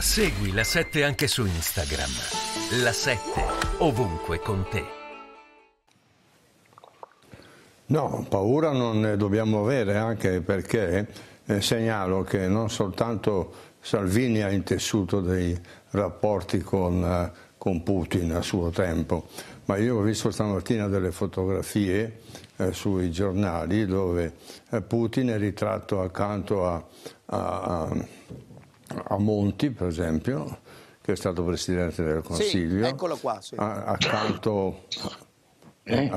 Segui la 7 anche su Instagram. La 7 ovunque con te. No, paura non ne dobbiamo avere anche perché eh, segnalo che non soltanto Salvini ha intessuto dei rapporti con, eh, con Putin a suo tempo, ma io ho visto stamattina delle fotografie eh, sui giornali dove eh, Putin è ritratto accanto a, a, a a Monti, per esempio, che è stato Presidente del Consiglio. Sì, eccolo qua. Sì. accanto, eh?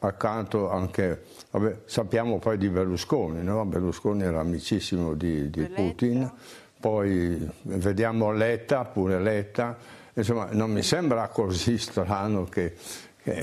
accanto, anche, vabbè, sappiamo poi di Berlusconi, no? Berlusconi era amicissimo di, di Putin, poi vediamo Letta, pure Letta, insomma non mi sembra così strano che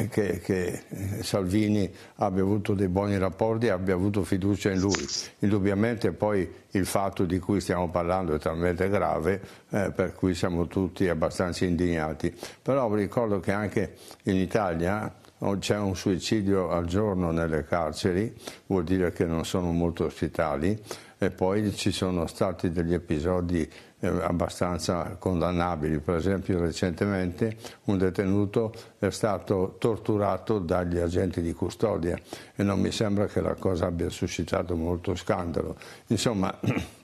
che, che, Salvini abbia avuto dei buoni rapporti e abbia avuto fiducia in lui. Indubbiamente poi il fatto di cui stiamo parlando è talmente grave eh, per cui siamo tutti abbastanza indignati. Però vi ricordo che anche in Italia oh, c'è un suicidio al giorno nelle carceri, vuol dire che non sono molto ospitali e poi ci sono stati degli episodi abbastanza condannabili. Per esempio recentemente un detenuto è stato torturato dagli agenti di custodia e non mi sembra che la cosa abbia suscitato molto scandalo. Insomma,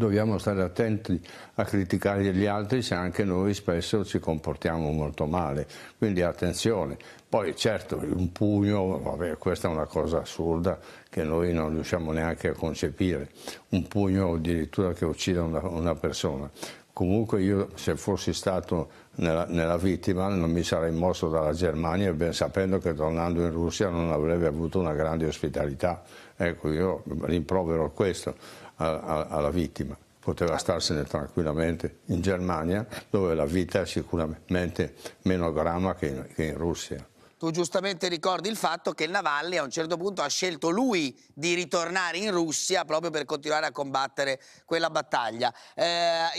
dobbiamo stare attenti a criticare gli altri se anche noi spesso ci comportiamo molto male, quindi attenzione. Poi certo un pugno, vabbè, questa è una cosa assurda che noi non riusciamo neanche a concepire, un pugno addirittura che uccida una, una persona. Comunque io se fossi stato nella, nella, vittima non mi sarei mosso dalla Germania ben sapendo che tornando in Russia non avrebbe avuto una grande ospitalità. Ecco, io rimprovero questo a, a, alla vittima. Poteva starsene tranquillamente in Germania dove la vita è sicuramente meno grama che in, che in Russia tu giustamente ricordi il fatto che il Navalny a un certo punto ha scelto lui di ritornare in Russia proprio per continuare a combattere quella battaglia. Eh...